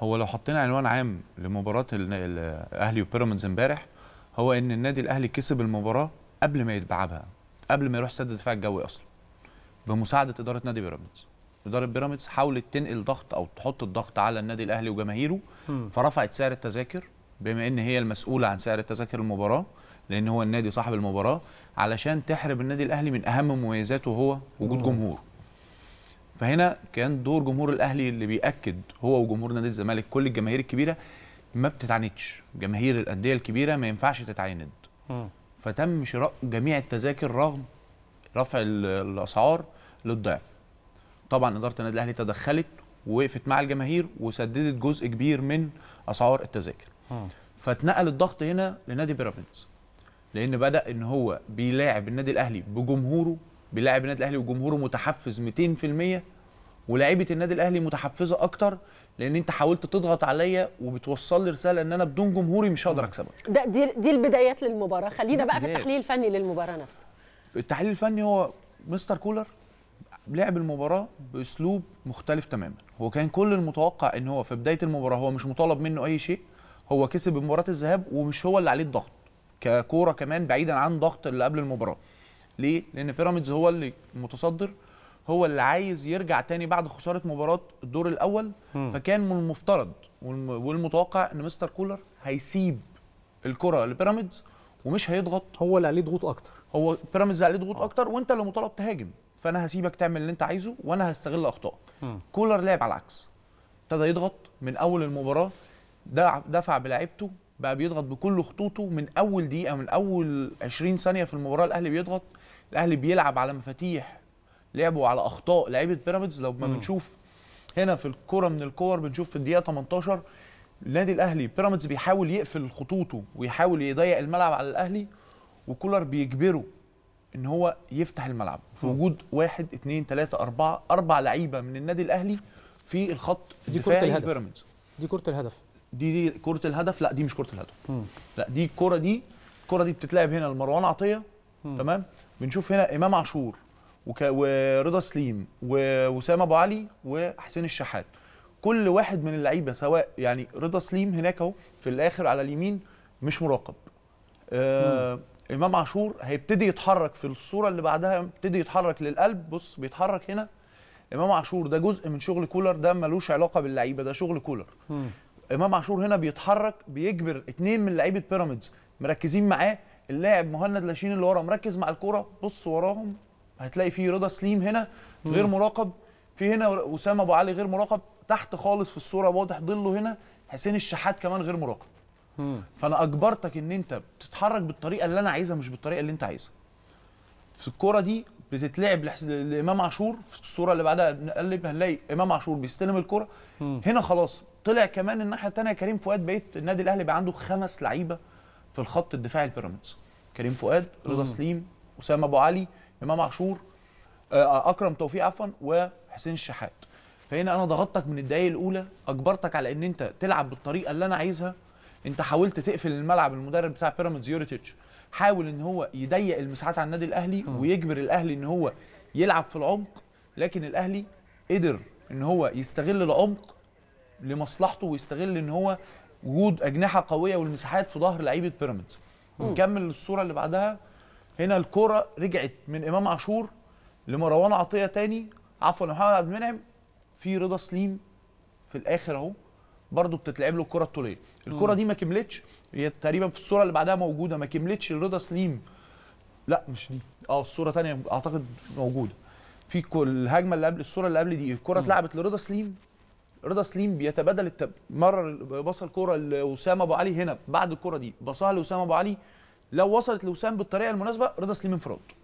هو لو حطينا عنوان عام لمباراه الاهلي وبيراميدز امبارح هو ان النادي الاهلي كسب المباراه قبل ما يتبعبها قبل ما يروح سد الدفاع الجوي اصلا بمساعده اداره نادي بيراميدز اداره بيراميدز حاولت تنقل ضغط او تحط الضغط على النادي الاهلي وجماهيره فرفعت سعر التذاكر بما ان هي المسؤوله عن سعر التذاكر المباراه لان هو النادي صاحب المباراه علشان تحرم النادي الاهلي من اهم مميزاته هو وجود جمهور فهنا كان دور جمهور الاهلي اللي بياكد هو وجمهور نادي الزمالك كل الجماهير الكبيره ما بتتعاندش جماهير الانديه الكبيره ما ينفعش تتعاند فتم شراء جميع التذاكر رغم رفع الاسعار للضعف طبعا اداره النادي الاهلي تدخلت ووقفت مع الجماهير وسددت جزء كبير من اسعار التذاكر فاتنقل الضغط هنا لنادي بيراميدز لان بدا ان هو بيلاعب النادي الاهلي بجمهوره بيلاعب النادي الاهلي وجمهوره متحفز 200% ولاعيبه النادي الاهلي متحفزه اكتر لان انت حاولت تضغط عليا وبتوصل لي رساله ان انا بدون جمهوري مش هقدر اكسبك ده دي دي البدايات للمباراه خلينا بقى في التحليل الفني للمباراه نفسها التحليل الفني هو مستر كولر لعب المباراه باسلوب مختلف تماما هو كان كل المتوقع ان هو في بدايه المباراه هو مش مطالب منه اي شيء هو كسب مباراه الذهاب ومش هو اللي عليه الضغط ككوره كمان بعيدا عن ضغط اللي قبل المباراه ليه لان بيراميدز هو اللي متصدر هو اللي عايز يرجع تاني بعد خساره مباراه الدور الاول م. فكان من المفترض والمتوقع ان مستر كولر هيسيب الكره لبيراميدز ومش هيضغط هو اللي عليه ضغوط اكتر هو بيراميدز عليه ضغوط آه. اكتر وانت اللي مطالب تهاجم فانا هسيبك تعمل اللي انت عايزه وانا هستغل اخطائك كولر لعب على العكس ابتدى يضغط من اول المباراه دفع بلاعيبته بقى بيضغط بكل خطوطه من اول دقيقه من اول 20 ثانيه في المباراه الاهلي بيضغط الاهلي بيلعب على مفاتيح لعبوا على اخطاء لعيبه بيراميدز لو ما بنشوف هنا في الكوره من الكور بنشوف في الدقيقه 18 النادي الاهلي بيراميدز بيحاول يقفل خطوطه ويحاول يضيق الملعب على الاهلي وكولر بيجبره ان هو يفتح الملعب في وجود واحد اثنين ثلاثة أربعة أربع لعيبة من النادي الأهلي في الخط دي كرة الهدف بيراميدز دي كرة الهدف دي دي كرة الهدف لا دي مش كرة الهدف مم. لا دي الكرة دي الكرة دي بتتلعب هنا لمروان عطية تمام بنشوف هنا إمام عاشور ورضا سليم ووسام ابو علي وحسين الشحات كل واحد من اللعيبه سواء يعني رضا سليم هناك اهو في الاخر على اليمين مش مراقب آه امام عاشور هيبتدي يتحرك في الصوره اللي بعدها يبتدي يتحرك للقلب بص بيتحرك هنا امام عاشور ده جزء من شغل كولر ده ملوش علاقه باللعيبه ده شغل كولر امام عاشور هنا بيتحرك بيجبر اتنين من لعيبه بيراميدز مركزين معاه اللاعب مهند لاشين اللي ورا مركز مع الكوره بص وراهم هتلاقي في رضا سليم هنا غير مراقب في هنا اسامه ابو علي غير مراقب تحت خالص في الصوره واضح ظله هنا حسين الشحات كمان غير مراقب فانا اجبرتك ان انت تتحرك بالطريقه اللي انا عايزها مش بالطريقه اللي انت عايزها في الكوره دي بتتلعب لامام عاشور في الصوره اللي بعدها بنقلب هنلاقي امام عاشور بيستلم الكوره هنا خلاص طلع كمان الناحيه الثانيه كريم فؤاد بقيت النادي الاهلي بقى عنده خمس لعيبه في الخط الدفاعي البيراميدز كريم فؤاد رضا سليم اسامه ابو علي امام عاشور آه، اكرم توفيق عفوا وحسين الشحات فهنا انا ضغطتك من الدقايق الاولى اجبرتك على ان انت تلعب بالطريقه اللي انا عايزها انت حاولت تقفل الملعب المدرب بتاع بيراميدز يوريتيتش حاول ان هو يضيق المساحات على النادي الاهلي ويجبر الاهلي ان هو يلعب في العمق لكن الاهلي قدر ان هو يستغل العمق لمصلحته ويستغل ان هو وجود اجنحه قويه والمساحات في ظهر لعيبه بيراميدز نكمل الصوره اللي بعدها هنا الكرة رجعت من امام عاشور لمروان عطيه تاني عفوا محمد عبد المنعم في رضا سليم في الاخر اهو برضه بتتلعب له الكره الطوليه الكره دي ما كملتش هي تقريبا في الصوره اللي بعدها موجوده ما كملتش لرضا سليم لا مش دي اه الصوره تانية اعتقد موجوده في الهجمه اللي قبل الصوره اللي قبل دي الكره اتلعبت لرضا سليم رضا سليم بيتبادل التب... مرر باص الكره لاسامه ابو علي هنا بعد الكره دي باصها لاسامه ابو علي لو وصلت لوسام بالطريقه المناسبه رضا سليم انفراد